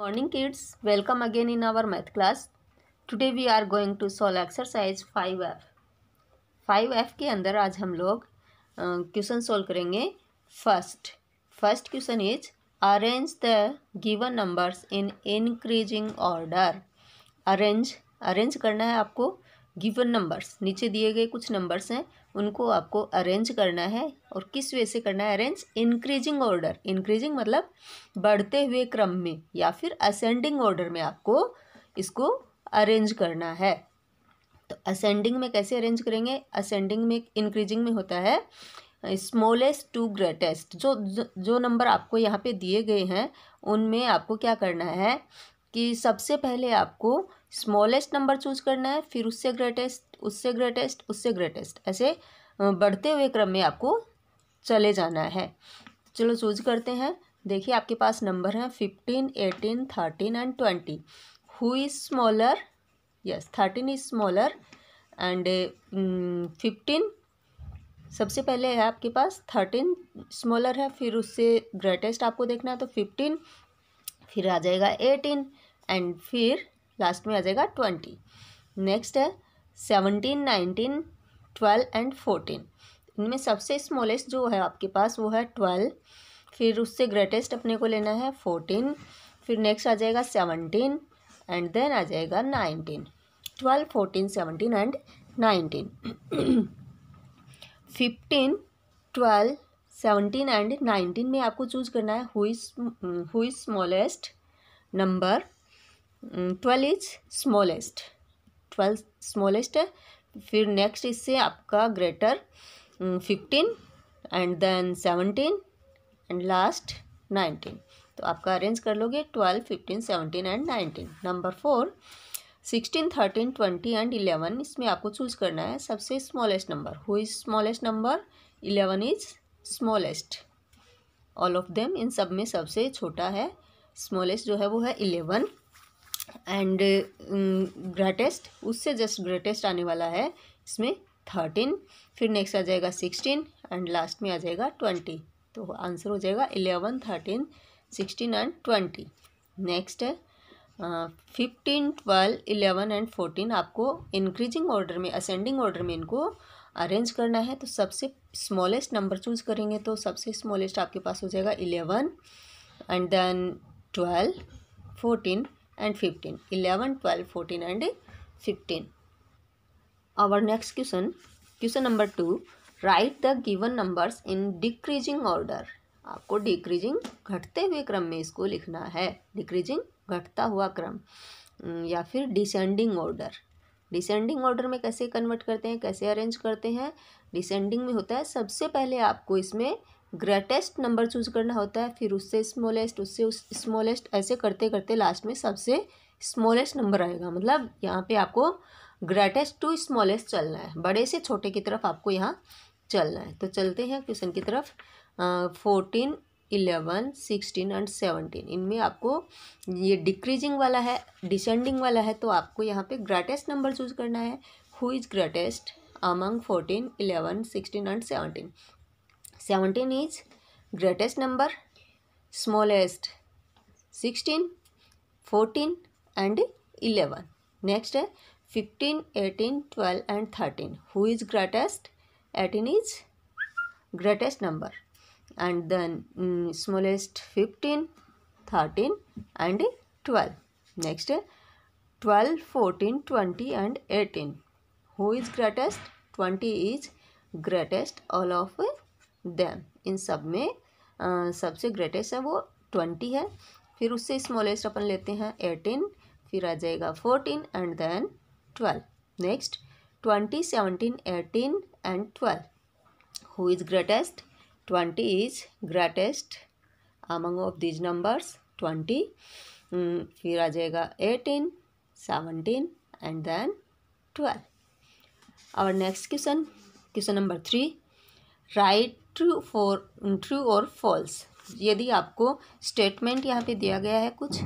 Morning kids welcome again in our math class today we are going to solve exercise five F five F के अंदर आज हम लोग question solve करेंगे first first question is arrange the given numbers in increasing order arrange arrange करना है आपको given numbers नीचे दिए गए कुछ नंबर्स हैं उनको आपको अरेंज करना है और किस वे से करना है अरेंज इंक्रीजिंग ऑर्डर इंक्रीजिंग मतलब बढ़ते हुए क्रम में या फिर असेंडिंग ऑर्डर में आपको इसको अरेंज करना है तो असेंडिंग में कैसे अरेंज करेंगे असेंडिंग में इंक्रीजिंग में होता है स्मॉलेस्ट टू ग्रेटेस्ट जो जो नंबर आपको यहाँ पे दिए गए हैं उनमें आपको क्या करना है कि सबसे पहले आपको स्मॉलेस्ट नंबर चूज करना है फिर उससे ग्रेटेस्ट उससे ग्रेटेस्ट उससे ग्रेटेस्ट ऐसे बढ़ते हुए क्रम में आपको चले जाना है चलो चूज करते हैं देखिए आपके पास नंबर हैं fifteen eighteen thirteen and twenty who is smaller yes thirteen is smaller and fifteen सबसे पहले है आपके पास थर्टीन स्मॉलर है फिर उससे ग्रेटेस्ट आपको देखना है तो फिफ्टीन फिर आ जाएगा एटीन एंड फिर लास्ट में आ जाएगा ट्वेंटी नेक्स्ट है seventeen nineteen twelve and fourteen इनमें सबसे स्मॉलेस्ट जो है आपके पास वो है ट्वेल्व फिर उससे ग्रेटेस्ट अपने को लेना है फोर्टीन फिर नेक्स्ट आ जाएगा सेवनटीन एंड देन आ जाएगा nineteen twelve fourteen seventeen and nineteen fifteen twelve seventeen and nineteen में आपको चूज करना है हुई हुई smallest number twelve is smallest twelve smallest है फिर नेक्स्ट इससे आपका greater fifteen and then seventeen and last nineteen तो आपका अरेंज कर लोगे twelve fifteen seventeen and nineteen number four sixteen thirteen twenty and eleven इसमें आपको चूज करना है सबसे smallest number who is smallest number eleven is smallest all of them इन सब में सबसे छोटा है स्मॉलेस्ट जो है वो है इलेवन एंड ग्रेटेस्ट um, उससे जस्ट ग्रेटेस्ट आने वाला है इसमें थर्टीन फिर नेक्स्ट आ जाएगा सिक्सटीन एंड लास्ट में आ जाएगा ट्वेंटी तो आंसर हो जाएगा eleven thirteen sixteen and twenty next है fifteen twelve eleven and fourteen आपको इंक्रीजिंग ऑर्डर में असेंडिंग ऑर्डर में इनको अरेंज करना है तो सबसे स्मॉलेस्ट नंबर चूज करेंगे तो सबसे स्मॉलेस्ट आपके पास हो जाएगा eleven and then twelve fourteen and 15 11 12 14 and 15 our next question question number 2 write the given numbers in decreasing order आपको डिक्रीजिंग घटते हुए क्रम में इसको लिखना है डिक्रीजिंग घटता हुआ क्रम हम्म, या फिर डिसेंडिंग ऑर्डर डिसेंडिंग ऑर्डर में कैसे कन्वर्ट करते हैं कैसे अरेंज करते हैं डिसेंडिंग में होता है सबसे पहले आपको इसमें ग्रेटेस्ट नंबर चूज करना होता है फिर उससे स्मॉलेस्ट उससे उस स्मॉलेस्ट ऐसे करते करते लास्ट में सबसे स्मॉलेस्ट नंबर आएगा मतलब यहाँ पे आपको ग्रेटेस्ट टू स्मॉलेस्ट चलना है बड़े से छोटे की तरफ आपको यहाँ चलना है तो चलते हैं क्वेश्चन की तरफ fourteen eleven sixteen and seventeen इनमें आपको ये डिक्रीजिंग वाला है डिसेंडिंग वाला है तो आपको यहाँ पे ग्रेटेस्ट नंबर चूज करना है who is greatest among fourteen eleven sixteen and seventeen 17 is greatest number, smallest 16, 14 and 11. Next 15, 18, 12 and 13. Who is greatest? 18 is greatest number and then mm, smallest 15, 13 and 12. Next 12, 14, 20 and 18. Who is greatest? 20 is greatest all of them इन सब में सबसे greatest है वो twenty है फिर उससे smallest अपन लेते हैं एटीन फिर आ जाएगा fourteen and then twelve next twenty seventeen eighteen and twelve who is greatest twenty is greatest among of these numbers twenty फिर आ जाएगा eighteen seventeen and then twelve और next question question number three write true for true और false यदि आपको statement यहाँ पे दिया गया है कुछ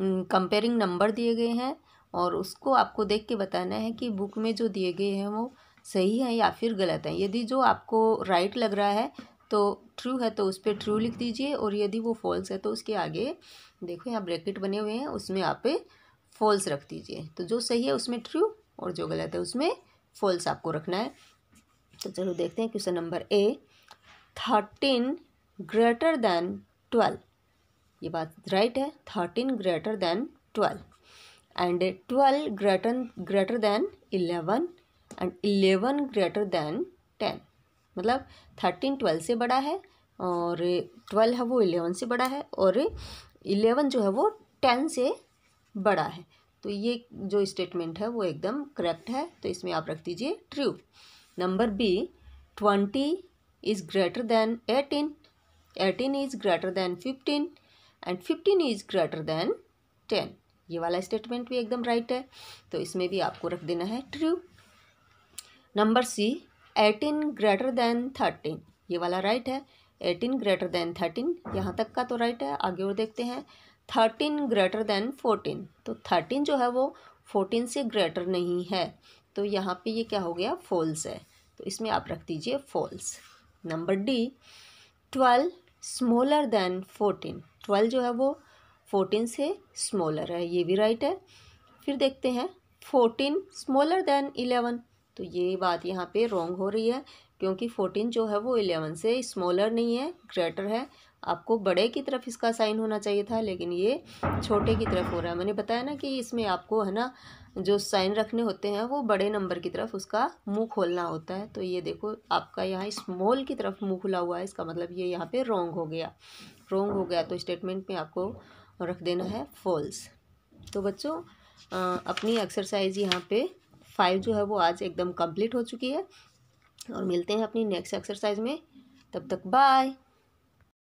कंपेयरिंग mm, नंबर दिए गए हैं और उसको आपको देख के बताना है कि बुक में जो दिए गए हैं वो सही है या फिर गलत है यदि जो आपको राइट right लग रहा है तो ट्रू है तो उस पर ट्रू लिख दीजिए और यदि वो फॉल्स है तो उसके आगे देखो यहाँ ब्रैकेट बने हुए हैं उसमें आप फॉल्स रख दीजिए तो जो सही है उसमें ट्रू और जो गलत है उसमें फॉल्स आपको रखना है तो चलो देखते हैं question number A thirteen greater than twelve ये बात राइट है thirteen greater than twelve and twelve greater greater than eleven and eleven greater than ten मतलब थर्टीन ट्वेल्व से बड़ा है और ट्वेल्व है वो इलेवन से बड़ा है और इलेवन जो है वो टेन से बड़ा है तो ये जो स्टेटमेंट है वो एकदम करेक्ट है तो इसमें आप रख दीजिए true number B twenty is greater than 18 18 is greater than 15 and 15 is greater than 10 ये वाला स्टेटमेंट भी एकदम राइट है तो इसमें भी आपको रख देना है true number C 18 greater than 13 ये वाला राइट है 18 ग्रेटर देन 13 यहाँ तक का तो राइट है आगे और देखते हैं 13 ग्रेटर देन 14 तो 13 जो है वो 14 से ग्रेटर नहीं है तो यहाँ पे ये क्या हो गया फॉल्स है तो इसमें आप रख दीजिए false number D twelve smaller than fourteen twelve जो है वो फोर्टीन से स्मॉलर है ये भी राइट है फिर देखते हैं फोर्टीन स्मॉलर देन इलेवन तो ये बात यहाँ पे रॉन्ग हो रही है क्योंकि फोर्टीन जो है वो इलेवन से स्मॉलर नहीं है ग्रेटर है आपको बड़े की तरफ इसका साइन होना चाहिए था लेकिन ये छोटे की तरफ हो रहा है मैंने बताया ना कि इसमें आपको है ना जो साइन रखने होते हैं वो बड़े नंबर की तरफ उसका मुंह खोलना होता है तो ये देखो आपका यहाँ स्मॉल की तरफ मुंह खुला हुआ है इसका मतलब ये यहाँ पे रोंग हो गया रोंग हो गया तो स्टेटमेंट में आपको रख देना है फॉल्स तो बच्चों अपनी एक्सरसाइज यहाँ पे फाइव जो है वो आज एकदम कंप्लीट हो चुकी है और मिलते हैं अपनी नेक्स्ट एक्सरसाइज में तब तक बाय